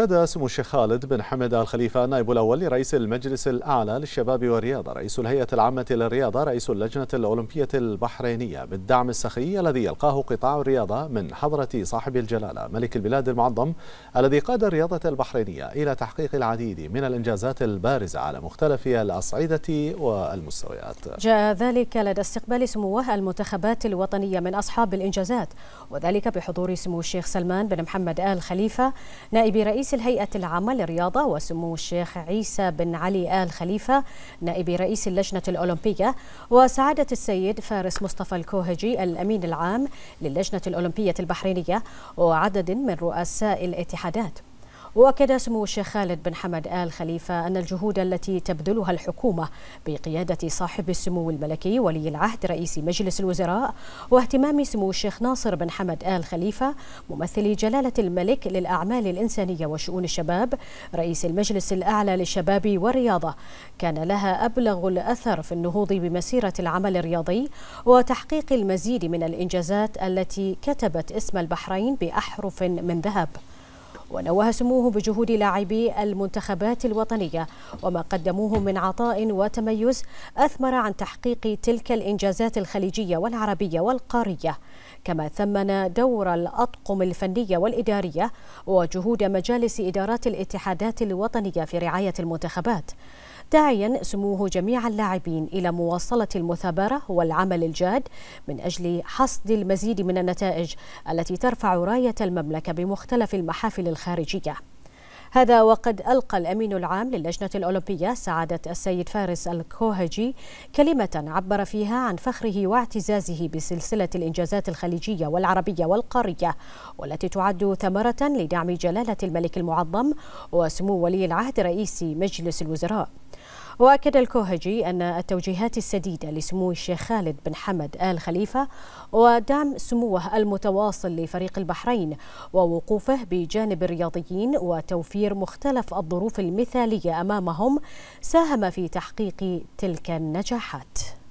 أكد سمو الشيخ خالد بن حمد آل خليفة النائب الأول لرئيس المجلس الأعلى للشباب والرياضة رئيس الهيئة العامة للرياضة رئيس اللجنة الأولمبية البحرينية بالدعم السخي الذي يلقاه قطاع الرياضة من حضرة صاحب الجلالة ملك البلاد المعظم الذي قاد الرياضة البحرينية إلى تحقيق العديد من الإنجازات البارزة على مختلف الأصعدة والمستويات جاء ذلك لدى استقبال سموه المنتخبات الوطنية من أصحاب الإنجازات وذلك بحضور سمو الشيخ سلمان بن محمد آل خليفة نائب رئيس الهيئة هيئة العامة للرياضة وسمو الشيخ عيسى بن علي آل خليفة نائب رئيس اللجنة الأولمبية وسعادة السيد فارس مصطفى الكوهجي الأمين العام للجنة الأولمبية البحرينية وعدد من رؤساء الاتحادات واكد سمو الشيخ خالد بن حمد ال خليفه ان الجهود التي تبذلها الحكومه بقياده صاحب السمو الملكي ولي العهد رئيس مجلس الوزراء واهتمام سمو الشيخ ناصر بن حمد ال خليفه ممثل جلاله الملك للاعمال الانسانيه وشؤون الشباب رئيس المجلس الاعلى للشباب والرياضه كان لها ابلغ الاثر في النهوض بمسيره العمل الرياضي وتحقيق المزيد من الانجازات التي كتبت اسم البحرين باحرف من ذهب ونوه سموه بجهود لاعبي المنتخبات الوطنية وما قدموه من عطاء وتميز أثمر عن تحقيق تلك الإنجازات الخليجية والعربية والقارية كما ثمن دور الأطقم الفنية والإدارية وجهود مجالس إدارات الاتحادات الوطنية في رعاية المنتخبات داعيا سموه جميع اللاعبين إلى مواصلة المثابرة والعمل الجاد من أجل حصد المزيد من النتائج التي ترفع راية المملكة بمختلف المحافل الخارجية هذا وقد ألقى الأمين العام للجنة الأولمبية سعادة السيد فارس الكوهجي كلمة عبر فيها عن فخره واعتزازه بسلسلة الإنجازات الخليجية والعربية والقارية والتي تعد ثمرة لدعم جلالة الملك المعظم وسمو ولي العهد رئيس مجلس الوزراء وأكد الكوهجي أن التوجيهات السديدة لسمو الشيخ خالد بن حمد آل خليفة ودعم سموه المتواصل لفريق البحرين ووقوفه بجانب الرياضيين وتوفير مختلف الظروف المثالية أمامهم ساهم في تحقيق تلك النجاحات